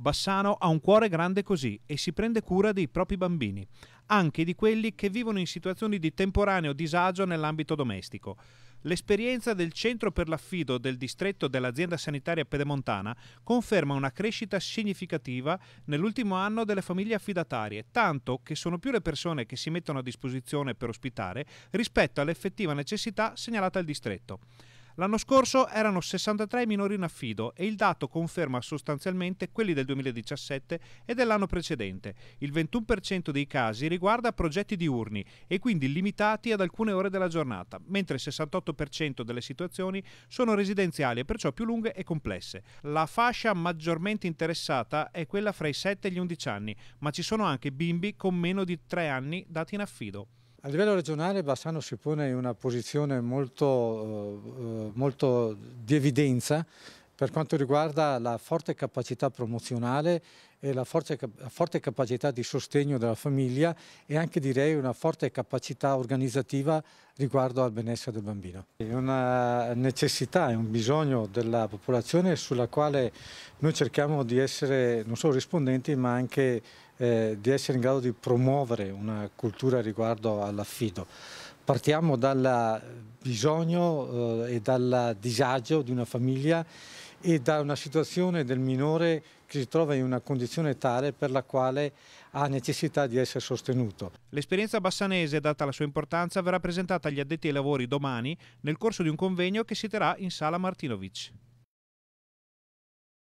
Bassano ha un cuore grande così e si prende cura dei propri bambini, anche di quelli che vivono in situazioni di temporaneo disagio nell'ambito domestico. L'esperienza del centro per l'affido del distretto dell'azienda sanitaria pedemontana conferma una crescita significativa nell'ultimo anno delle famiglie affidatarie, tanto che sono più le persone che si mettono a disposizione per ospitare rispetto all'effettiva necessità segnalata al distretto. L'anno scorso erano 63 i minori in affido e il dato conferma sostanzialmente quelli del 2017 e dell'anno precedente. Il 21% dei casi riguarda progetti diurni e quindi limitati ad alcune ore della giornata, mentre il 68% delle situazioni sono residenziali e perciò più lunghe e complesse. La fascia maggiormente interessata è quella fra i 7 e gli 11 anni, ma ci sono anche bimbi con meno di 3 anni dati in affido. A livello regionale Bassano si pone in una posizione molto, eh, eh, molto di evidenza per quanto riguarda la forte capacità promozionale e la forte, la forte, capacità di sostegno della famiglia e anche direi una forte capacità organizzativa riguardo al benessere del bambino. È una necessità, è un bisogno della popolazione sulla quale noi cerchiamo di essere non solo rispondenti ma anche eh, di essere in grado di promuovere una cultura riguardo all'affido. Partiamo dal bisogno eh, e dal disagio di una famiglia e da una situazione del minore che si trova in una condizione tale per la quale ha necessità di essere sostenuto. L'esperienza bassanese, data la sua importanza, verrà presentata agli addetti ai lavori domani nel corso di un convegno che si terrà in sala Martinovic.